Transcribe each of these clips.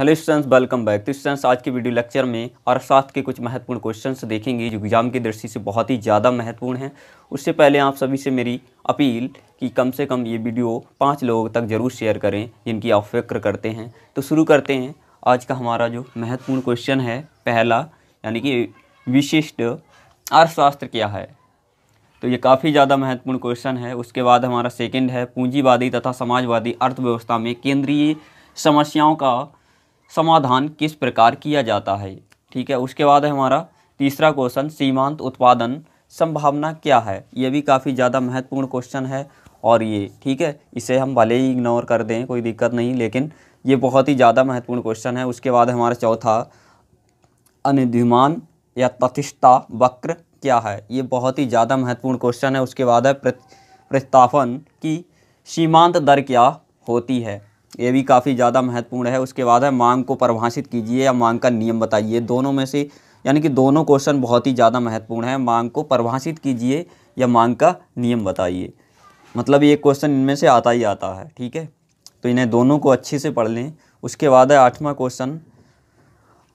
hello students welcome back तो students आज के वीडियो लेक्चर में अर्थशास्त्र के कुछ महत्वपूर्ण क्वेश्चंस देखेंगे जो एग्जाम की दृष्टि से बहुत ही ज़्यादा महत्वपूर्ण हैं उससे पहले आप सभी से मेरी अपील कि कम से कम ये वीडियो पाँच लोगों तक जरूर शेयर करें जिनकी आप फिक्र करते हैं तो शुरू करते हैं आज का हमारा जो महत्वपूर्ण क्वेश्चन है पहला यानी कि विशिष्ट अर्थशास्त्र क्या है तो ये काफ़ी ज़्यादा महत्वपूर्ण क्वेश्चन है उसके बाद हमारा सेकेंड है पूंजीवादी तथा समाजवादी अर्थव्यवस्था में केंद्रीय समस्याओं का समाधान किस प्रकार किया जाता है ठीक है उसके बाद है हमारा तीसरा क्वेश्चन सीमांत उत्पादन संभावना क्या है ये भी काफ़ी ज़्यादा महत्वपूर्ण क्वेश्चन है और ये ठीक है इसे हम भले ही इग्नोर कर दें कोई दिक्कत नहीं लेकिन ये बहुत ही ज़्यादा महत्वपूर्ण क्वेश्चन है उसके बाद हमारा चौथा अनिधिमान या प्रतिष्ठा वक्र क्या है ये बहुत ही ज़्यादा महत्वपूर्ण क्वेश्चन है उसके बाद है प्रस्तापन की सीमांत दर क्या होती है ये भी काफ़ी ज़्यादा महत्वपूर्ण है उसके बाद है मांग को परिभाषित कीजिए या मांग का नियम बताइए दोनों में से यानी कि दोनों क्वेश्चन बहुत ही ज़्यादा महत्वपूर्ण है मांग को परिभाषित कीजिए या मांग का नियम बताइए मतलब ये क्वेश्चन इनमें से आता ही आता है ठीक है तो इन्हें दोनों को अच्छे से पढ़ लें उसके बाद है आठवां क्वेश्चन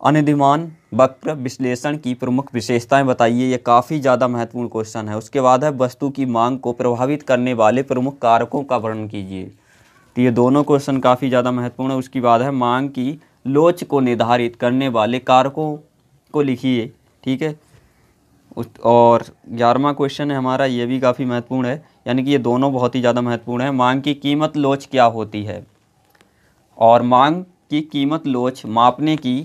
अनिधिमान वक्र विश्लेषण की प्रमुख विशेषताएं बताइए यह काफ़ी ज़्यादा महत्वपूर्ण क्वेश्चन है उसके बाद है वस्तु की मांग को प्रभावित करने वाले प्रमुख कारकों का वर्णन कीजिए तो ये दोनों क्वेश्चन काफ़ी ज़्यादा महत्वपूर्ण है उसकी बात है मांग की लोच को निर्धारित करने वाले कारकों को लिखिए ठीक है और ग्यारहवा क्वेश्चन है हमारा ये भी काफ़ी महत्वपूर्ण है यानी कि ये दोनों बहुत ही ज़्यादा महत्वपूर्ण है मांग की कीमत लोच क्या होती है और मांग की कीमत लोच मापने की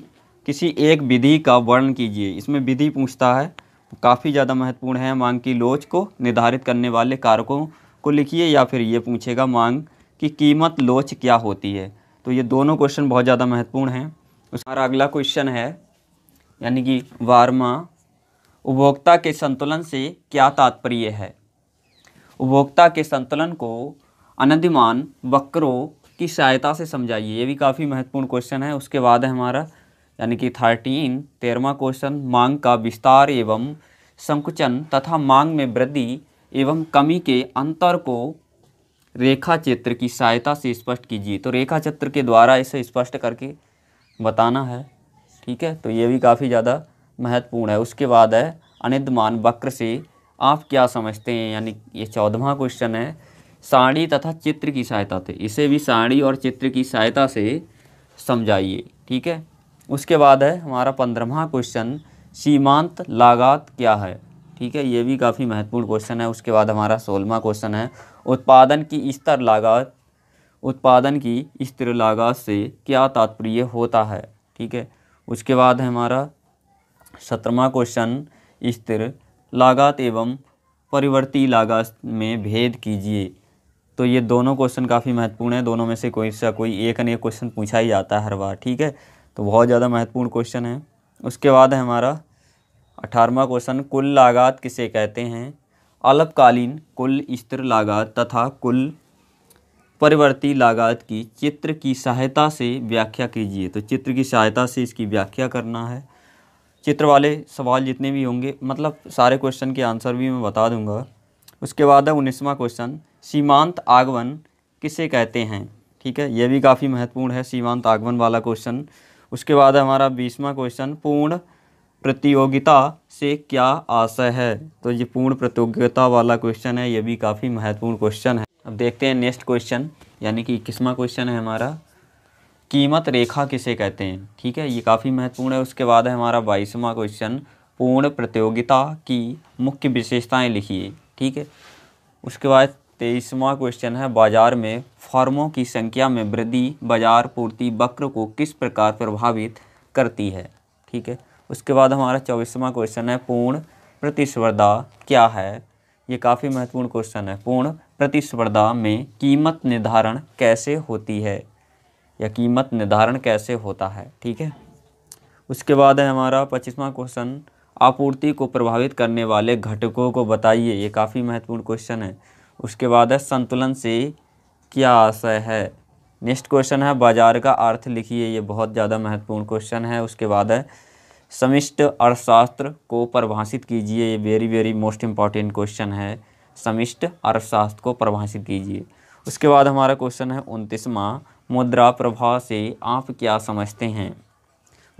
किसी एक विधि का वर्णन कीजिए इसमें विधि पूछता है काफ़ी ज़्यादा महत्वपूर्ण है मांग की लोच को निर्धारित करने वाले कारकों को लिखिए या फिर ये पूछेगा मांग कि कीमत लोच क्या होती है तो ये दोनों क्वेश्चन बहुत ज़्यादा महत्वपूर्ण हैं हमारा अगला क्वेश्चन है यानी कि वार्मा उपभोक्ता के संतुलन से क्या तात्पर्य है उपभोक्ता के संतुलन को अनधिमान वक्रों की सहायता से समझाइए ये भी काफ़ी महत्वपूर्ण क्वेश्चन है उसके बाद है हमारा यानी कि थर्टीन तेरहवा क्वेश्चन मांग का विस्तार एवं संकुचन तथा मांग में वृद्धि एवं कमी के अंतर को रेखा चित्र की सहायता से स्पष्ट कीजिए तो रेखा चित्र के द्वारा इसे स्पष्ट करके बताना है ठीक है तो ये भी काफ़ी ज़्यादा महत्वपूर्ण है उसके बाद है अनिद्यमान वक्र से आप क्या समझते हैं यानी ये चौदहवा क्वेश्चन है साड़ी तथा चित्र की सहायता से इसे भी साड़ी और चित्र की सहायता से समझाइए ठीक है उसके बाद है हमारा पंद्रहवा क्वेश्चन सीमांत लागत क्या है ठीक है ये भी काफ़ी महत्वपूर्ण क्वेश्चन है उसके बाद हमारा सोलवा क्वेश्चन है उत्पादन की स्तर लागत उत्पादन की स्त्र लागत से क्या तात्पर्य होता है ठीक है उसके बाद है हमारा सत्रवा क्वेश्चन स्थिर लागत एवं परिवर्ती लागत में भेद कीजिए तो ये दोनों क्वेश्चन काफ़ी महत्वपूर्ण है दोनों में से कोई सा कोई एक अनेक क्वेश्चन पूछा ही जाता है हर बार ठीक है तो बहुत ज़्यादा महत्वपूर्ण क्वेश्चन है उसके बाद है हमारा अठारहवा क्वेश्चन कुल लागत किसे कहते हैं अल्पकालीन कुल स्थिर लागत तथा कुल परिवर्ती लागत की चित्र की सहायता से व्याख्या कीजिए तो चित्र की सहायता से इसकी व्याख्या करना है चित्र वाले सवाल जितने भी होंगे मतलब सारे क्वेश्चन के आंसर भी मैं बता दूंगा उसके बाद है उन्नीसवा क्वेश्चन सीमांत आगमन किसे कहते हैं ठीक है यह भी काफ़ी महत्वपूर्ण है सीमांत आगमन वाला क्वेश्चन उसके बाद हमारा बीसवा क्वेश्चन पूर्ण प्रतियोगिता से क्या आशय है तो ये पूर्ण प्रतियोगिता वाला क्वेश्चन है ये भी काफ़ी महत्वपूर्ण क्वेश्चन है अब देखते हैं नेक्स्ट क्वेश्चन यानी कि इक्कीसवा क्वेश्चन है हमारा कीमत रेखा किसे कहते हैं ठीक है ये काफ़ी महत्वपूर्ण है उसके बाद है हमारा बाईसवा क्वेश्चन पूर्ण प्रतियोगिता की मुख्य विशेषताएँ लिखिए ठीक है उसके बाद तेईसवा क्वेश्चन है बाजार में फर्मों की संख्या में वृद्धि बाजार पूर्ति वक्र को किस प्रकार प्रभावित करती है ठीक है उसके बाद हमारा चौबीसवा क्वेश्चन है पूर्ण प्रतिस्पर्धा क्या है ये काफ़ी महत्वपूर्ण क्वेश्चन है पूर्ण प्रतिस्पर्धा में कीमत निर्धारण कैसे होती है या कीमत निर्धारण कैसे होता है ठीक है उसके बाद है हमारा पच्चीसवा क्वेश्चन आपूर्ति को प्रभावित करने वाले घटकों को बताइए ये काफ़ी महत्वपूर्ण क्वेश्चन है उसके बाद है संतुलन से क्या आशय है नेक्स्ट क्वेश्चन है बाजार का अर्थ लिखिए ये बहुत ज़्यादा महत्वपूर्ण क्वेश्चन है उसके बाद है समिष्ट अर्थशास्त्र को परिभाषित कीजिए ये very very most important question है समिष्ट अर्थशास्त्र को परिभाषित कीजिए उसके बाद हमारा क्वेश्चन है उनतीसवां मुद्रा प्रभाव से आप क्या समझते हैं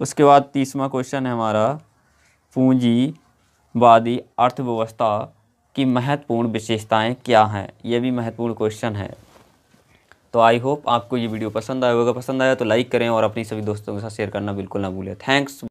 उसके बाद तीसवा क्वेश्चन है हमारा पूंजीवादी अर्थव्यवस्था की महत्वपूर्ण विशेषताएं क्या हैं यह भी महत्वपूर्ण क्वेश्चन है तो आई होप आपको ये वीडियो पसंद आया होगा पसंद आया तो लाइक करें और अपनी सभी दोस्तों के साथ शेयर करना बिल्कुल ना भूलें थैंक्स